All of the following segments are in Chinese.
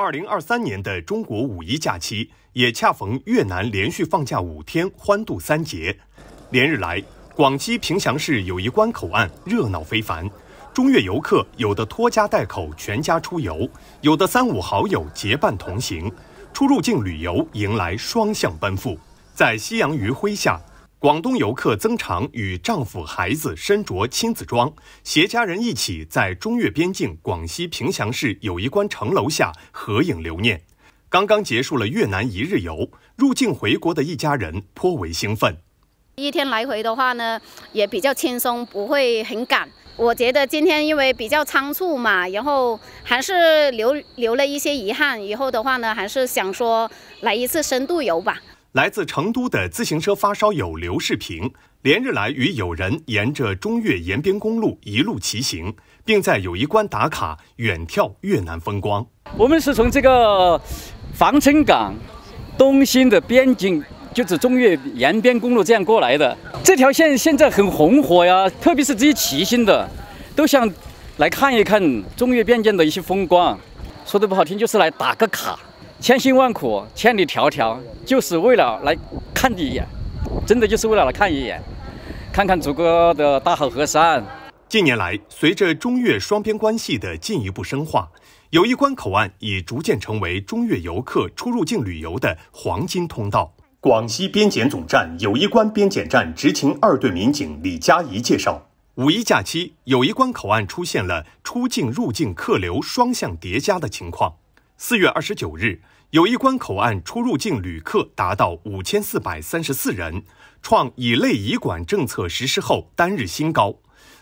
二零二三年的中国五一假期，也恰逢越南连续放假五天，欢度三节。连日来，广西凭祥市友谊关口岸热闹非凡，中越游客有的拖家带口全家出游，有的三五好友结伴同行，出入境旅游迎来双向奔赴。在夕阳余晖下。广东游客曾长与丈夫、孩子身着亲子装，携家人一起在中越边境广西凭祥市友谊关城楼下合影留念。刚刚结束了越南一日游，入境回国的一家人颇为兴奋。一天来回的话呢，也比较轻松，不会很赶。我觉得今天因为比较仓促嘛，然后还是留留了一些遗憾。以后的话呢，还是想说来一次深度游吧。来自成都的自行车发烧友刘世平，连日来与友人沿着中越沿边公路一路骑行，并在友谊关打卡，远眺越南风光。我们是从这个防城港东兴的边境，就是中越沿边公路这样过来的。这条线现在很红火呀，特别是这些骑行的，都想来看一看中越边境的一些风光。说的不好听，就是来打个卡。千辛万苦，千里迢迢，就是为了来看你一眼，真的就是为了来看一眼，看看祖国的大好河山。近年来，随着中越双边关系的进一步深化，友谊关口岸已逐渐成为中越游客出入境旅游的黄金通道。广西边检总站友谊关边检站执勤二队民警李佳怡介绍，五一假期，友谊关口岸出现了出境入境客流双向叠加的情况。四月二十九日，友谊关口岸出入境旅客达到五千四百三十四人，创乙类乙管政策实施后单日新高。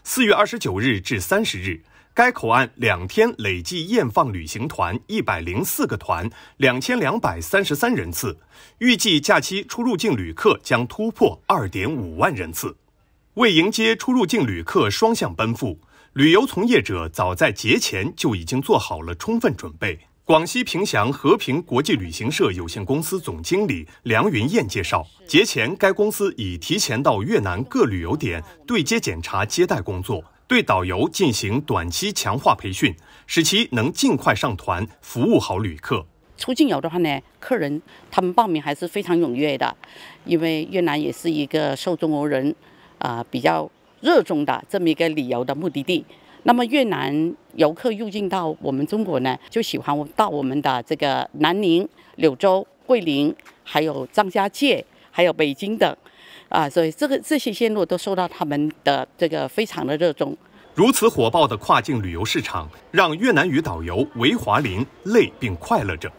四月二十九日至三十日，该口岸两天累计验放旅行团一百零四个团，两千两百三十三人次。预计假期出入境旅客将突破二点五万人次。为迎接出入境旅客双向奔赴，旅游从业者早在节前就已经做好了充分准备。广西平祥和平国际旅行社有限公司总经理梁云燕介绍，节前该公司已提前到越南各旅游点对接检查接待工作，对导游进行短期强化培训，使其能尽快上团，服务好旅客。出境游的话呢，客人他们报名还是非常踊跃的，因为越南也是一个受中国人啊比较热衷的这么一个旅游的目的地。那么越南游客入境到我们中国呢，就喜欢到我们的这个南宁、柳州、桂林，还有张家界，还有北京等，啊，所以这个这些线路都受到他们的这个非常的热衷。如此火爆的跨境旅游市场，让越南语导游韦华林累并快乐着。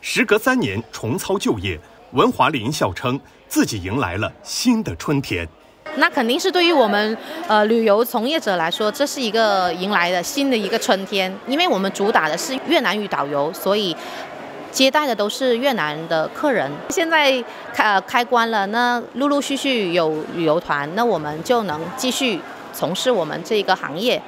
时隔三年重操旧业，文华林笑称自己迎来了新的春天。那肯定是对于我们呃旅游从业者来说，这是一个迎来的新的一个春天。因为我们主打的是越南语导游，所以接待的都是越南的客人。现在开呃、开关了，那陆陆续续有旅游团，那我们就能继续从事我们这个行业。